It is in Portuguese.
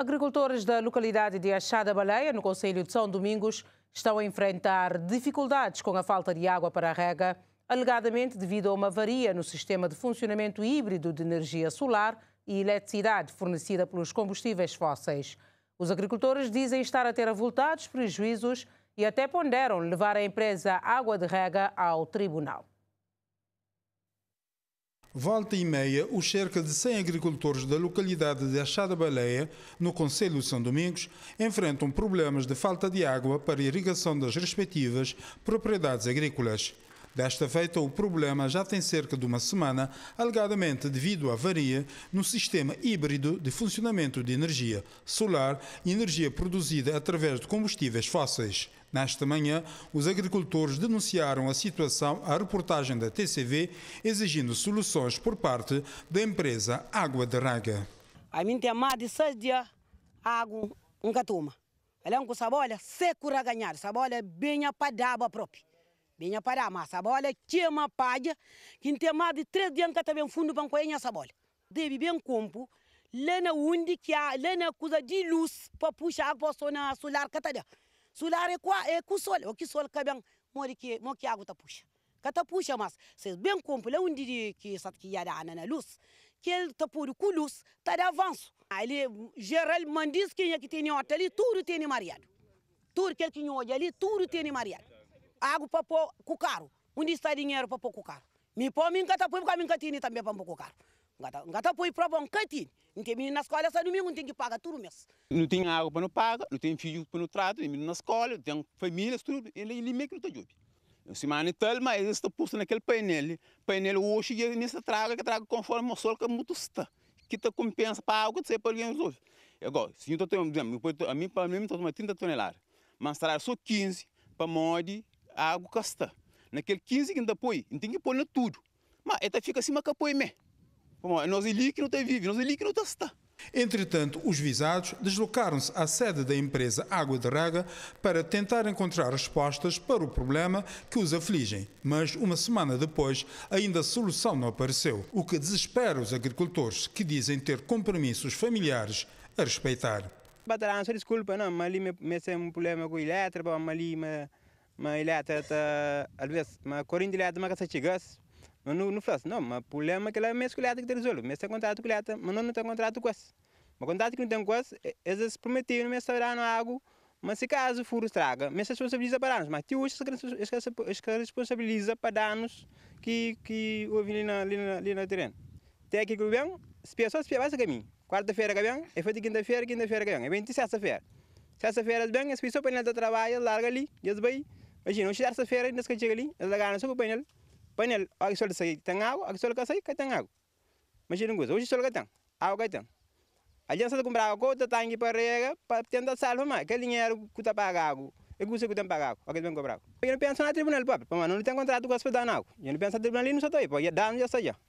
Agricultores da localidade de Achada Baleia, no Conselho de São Domingos, estão a enfrentar dificuldades com a falta de água para a rega, alegadamente devido a uma avaria no sistema de funcionamento híbrido de energia solar e eletricidade fornecida pelos combustíveis fósseis. Os agricultores dizem estar a ter avultados prejuízos e até ponderam levar a empresa Água de Rega ao tribunal. Volta e meia, os cerca de 100 agricultores da localidade de Achada Baleia, no Conselho de São Domingos, enfrentam problemas de falta de água para irrigação das respectivas propriedades agrícolas. Desta feita, o problema já tem cerca de uma semana, alegadamente devido à avaria no sistema híbrido de funcionamento de energia solar e energia produzida através de combustíveis fósseis. Nesta manhã, os agricultores denunciaram a situação à reportagem da TCV, exigindo soluções por parte da empresa Água de Raga. A mim tem mais de seis dias, água nunca toma. Ela é um sabor, olha, seco raganhar, sabor, olha, bem apadaba próprio. Vinha para a massa bola, tinha é é uma palha, que tem mais de três dias que também fundo banco e essa bola. Deve bem compo, lena onde que há, lena coisa de luz para puxar para o solar que está Solar é com é o sol, o que sol que é bem, mori que, mori que água está puxa. Cata tá puxa mas, vocês bem compo, lá onde que está que ia dar na luz, que ele está por com luz, está de avanço. Ali, geralmente diz que tem hotel e tudo tem mariado. Tudo que ele tinha ali, tudo tem mariado água para pôr com caro. Onde está dinheiro para pôr com Me pôr, me engata põe, porque me engatine também para pôr com caro. Engata, engata põe para bom, catine. Não tem menino na escola, só domingo tem que pagar tudo Não tem água para não pagar, não tem filho para não tratar, tem menino na escola, tem família, tudo, ele, é meio que não está jovem. Semana tal, mas estou posto naquele painel. Painel hoje e nessa traga, que traga conforme o sol que é muito está. Que está compensa para água, que você para alguém hoje. Agora, se eu estou, um exemplo, a mim, para mim, estou tomando 30 toneladas, mas traga só 15 para morrer a água casta. Naquele 15 que ainda põe, não tem que pôr tudo. Mas até tá, fica acima que põe mesmo. Nós ali que não está vivo, nós ali que não está. Tá. Entretanto, os visados deslocaram-se à sede da empresa Água de Raga para tentar encontrar respostas para o problema que os afligem, mas uma semana depois ainda a solução não apareceu, o que desespera os agricultores que dizem ter compromissos familiares a respeitar. Batalhança, desculpa, não, mas ali me, me um problema com a elétrica, mas ali me mas ele ilata ta alves mas correndo ele ma mas chigas ma nu nu flas não ma problema que ela mesmo que ele ilata que resolve mês tem contrato que ilata mas não não tem contrato com as mas contrato que não tem com as eles prometiam no mês sabrano algo mas se caso for estraga mesmo se responsabiliza para danos mas tio hoje se se se responsabiliza para danos que que houve ali na ali na, ali na terreno que bem se pessoas se vai caminho quarta-feira bem é feito quinta-feira quinta-feira bem é vinte 27 sexta-feira sexta-feira bem as só para ir trabalho larga ali e as bem imagina, hoje terça-feira, nesse dia ali, eles agarram sobre o painel, painel, a que solta sair, tem água, a que solta sair, cai tem água. Imagina, hoje solta cai tem, água cai tem. A gente só comprar água, outra tangue para rega, para tentar salvar mais, que dinheiro que está pagar água, e que você que tem pagar água, a que vem cobrar água. Eu não penso na tribunal, papo, não tem contrato com o hospital, não. Eu não penso na tribunal ali, não só estou aí, pô, dá-me já, só